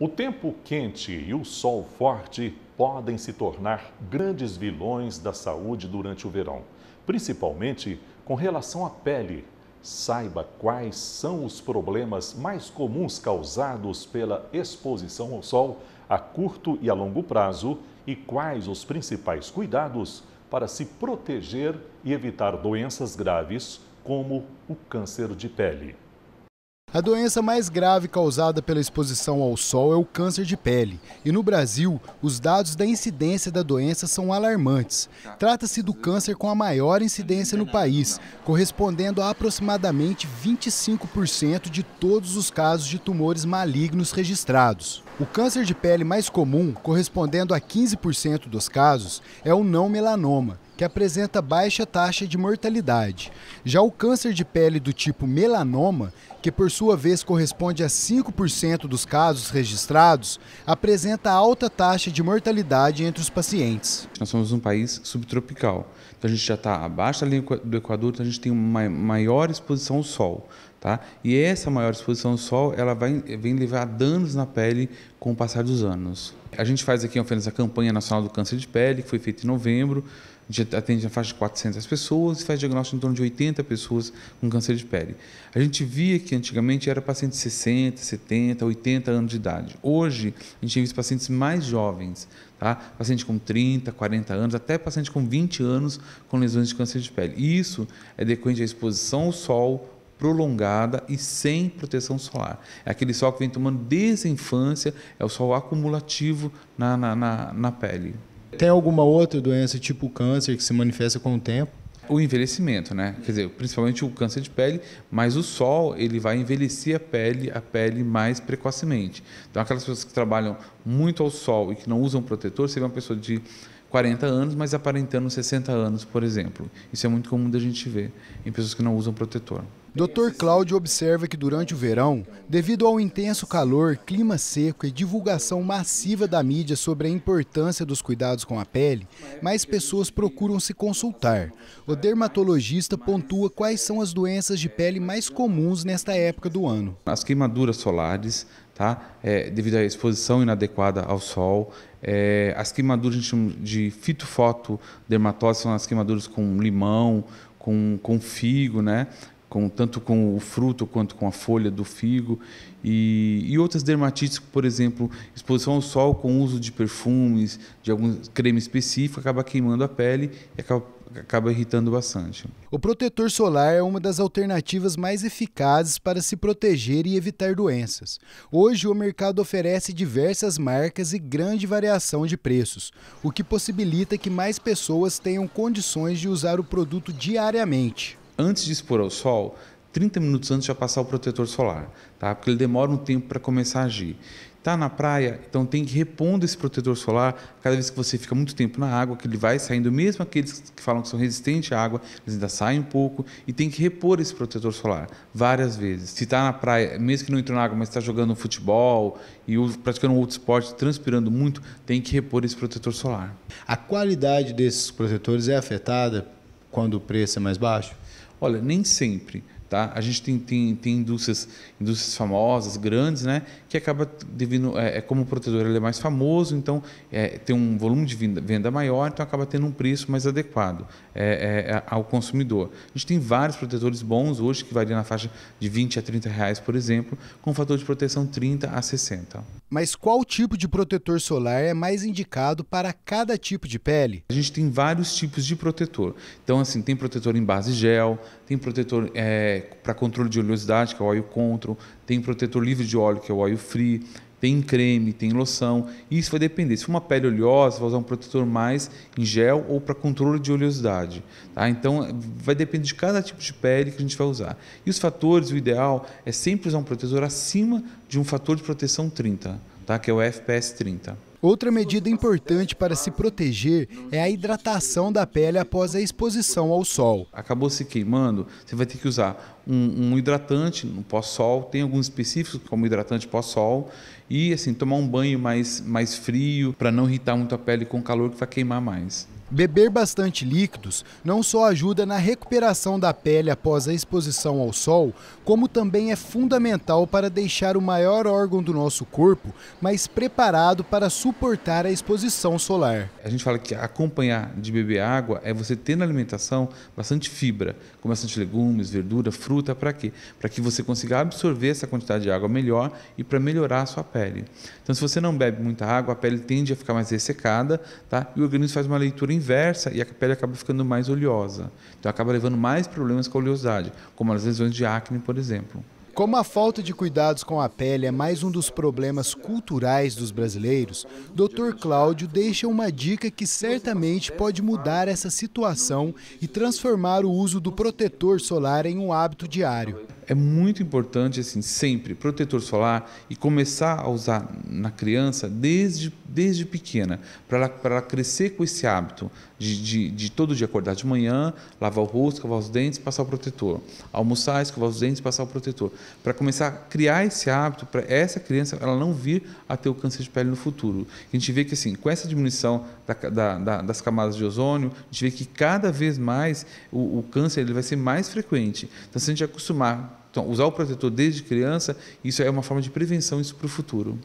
O tempo quente e o sol forte podem se tornar grandes vilões da saúde durante o verão, principalmente com relação à pele. Saiba quais são os problemas mais comuns causados pela exposição ao sol a curto e a longo prazo e quais os principais cuidados para se proteger e evitar doenças graves como o câncer de pele. A doença mais grave causada pela exposição ao sol é o câncer de pele. E no Brasil, os dados da incidência da doença são alarmantes. Trata-se do câncer com a maior incidência no país, correspondendo a aproximadamente 25% de todos os casos de tumores malignos registrados. O câncer de pele mais comum, correspondendo a 15% dos casos, é o não melanoma que apresenta baixa taxa de mortalidade. Já o câncer de pele do tipo melanoma, que por sua vez corresponde a 5% dos casos registrados, apresenta alta taxa de mortalidade entre os pacientes. Nós somos um país subtropical, então a gente já está abaixo da linha do Equador, então a gente tem uma maior exposição ao sol. Tá? E essa maior exposição ao sol ela vai, vem levar danos na pele com o passar dos anos. A gente faz aqui, oferece a campanha nacional do câncer de pele, que foi feita em novembro, a gente atende na faixa de 400 pessoas e faz diagnóstico em torno de 80 pessoas com câncer de pele. A gente via que antigamente era paciente de 60, 70, 80 anos de idade. Hoje, a gente tem visto pacientes mais jovens, tá? paciente com 30, 40 anos, até paciente com 20 anos com lesões de câncer de pele. isso é decorrente da exposição ao sol, prolongada e sem proteção solar. É aquele sol que vem tomando desde a infância, é o sol acumulativo na, na, na, na pele. Tem alguma outra doença tipo câncer que se manifesta com o tempo? O envelhecimento, né? Quer dizer, principalmente o câncer de pele, mas o sol ele vai envelhecer a pele, a pele mais precocemente. Então, aquelas pessoas que trabalham muito ao sol e que não usam protetor, você vê uma pessoa de 40 anos, mas aparentando 60 anos, por exemplo. Isso é muito comum da gente ver em pessoas que não usam protetor. Dr. Cláudio observa que durante o verão, devido ao intenso calor, clima seco e divulgação massiva da mídia sobre a importância dos cuidados com a pele, mais pessoas procuram se consultar. O dermatologista pontua quais são as doenças de pele mais comuns nesta época do ano. As queimaduras solares, tá? É, devido à exposição inadequada ao sol. É, as queimaduras a gente chama de fitofotodermatose, são as queimaduras com limão, com, com figo, né? com, tanto com o fruto quanto com a folha do figo, e, e outras dermatites, por exemplo, exposição ao sol com uso de perfumes, de algum creme específico, acaba queimando a pele e acaba, acaba irritando bastante. O protetor solar é uma das alternativas mais eficazes para se proteger e evitar doenças. Hoje, o mercado oferece diversas marcas e grande variação de preços, o que possibilita que mais pessoas tenham condições de usar o produto diariamente antes de expor ao sol, 30 minutos antes já passar o protetor solar, tá? Porque ele demora um tempo para começar a agir. Tá na praia, então tem que repondo esse protetor solar. Cada vez que você fica muito tempo na água, que ele vai saindo, mesmo aqueles que falam que são resistentes à água, eles ainda saem um pouco e tem que repor esse protetor solar várias vezes. Se está na praia, mesmo que não entrou na água, mas está jogando futebol e praticando outro esporte, transpirando muito, tem que repor esse protetor solar. A qualidade desses protetores é afetada quando o preço é mais baixo? Olha, nem sempre Tá? A gente tem, tem, tem indústrias, indústrias famosas, grandes, né? que acaba devido, é, é, como o protetor ele é mais famoso, então é, tem um volume de venda, venda, maior, então acaba tendo um preço mais adequado é, é, é ao consumidor. A gente tem vários protetores bons hoje, que variam na faixa de 20 a 30 reais, por exemplo, com fator de proteção 30 a 60. Mas qual tipo de protetor solar é mais indicado para cada tipo de pele? A gente tem vários tipos de protetor. Então, assim, tem protetor em base gel, tem protetor é, para controle de oleosidade, que é o óleo control, tem protetor livre de óleo, que é o óleo free, tem creme, tem loção. Isso vai depender. Se for uma pele oleosa, vai usar um protetor mais em gel ou para controle de oleosidade. Tá? Então, vai depender de cada tipo de pele que a gente vai usar. E os fatores, o ideal é sempre usar um protetor acima de um fator de proteção 30, tá? que é o FPS 30. Outra medida importante para se proteger é a hidratação da pele após a exposição ao sol. Acabou se queimando, você vai ter que usar um, um hidratante no pós-sol, tem alguns específicos como hidratante pós-sol, e assim, tomar um banho mais, mais frio para não irritar muito a pele com calor que vai queimar mais. Beber bastante líquidos não só ajuda na recuperação da pele após a exposição ao sol, como também é fundamental para deixar o maior órgão do nosso corpo mais preparado para suportar a exposição solar. A gente fala que acompanhar de beber água é você ter na alimentação bastante fibra, como bastante legumes, verdura, fruta, para quê? Para que você consiga absorver essa quantidade de água melhor e para melhorar a sua pele. Então, se você não bebe muita água, a pele tende a ficar mais ressecada, tá? E o organismo faz uma leitura inversa e a pele acaba ficando mais oleosa. Então acaba levando mais problemas com a oleosidade, como as lesões de acne, por exemplo. Como a falta de cuidados com a pele é mais um dos problemas culturais dos brasileiros, Dr. Cláudio deixa uma dica que certamente pode mudar essa situação e transformar o uso do protetor solar em um hábito diário é muito importante, assim, sempre protetor solar e começar a usar na criança desde, desde pequena, para ela, ela crescer com esse hábito de, de, de, todo dia acordar de manhã, lavar o rosto, escovar os dentes, passar o protetor. Almoçar, escovar os dentes, passar o protetor. Para começar a criar esse hábito, para essa criança ela não vir a ter o câncer de pele no futuro. A gente vê que, assim, com essa diminuição da, da, da, das camadas de ozônio, a gente vê que cada vez mais o, o câncer ele vai ser mais frequente. Então, se a gente acostumar, então, usar o protetor desde criança, isso é uma forma de prevenção isso para o futuro.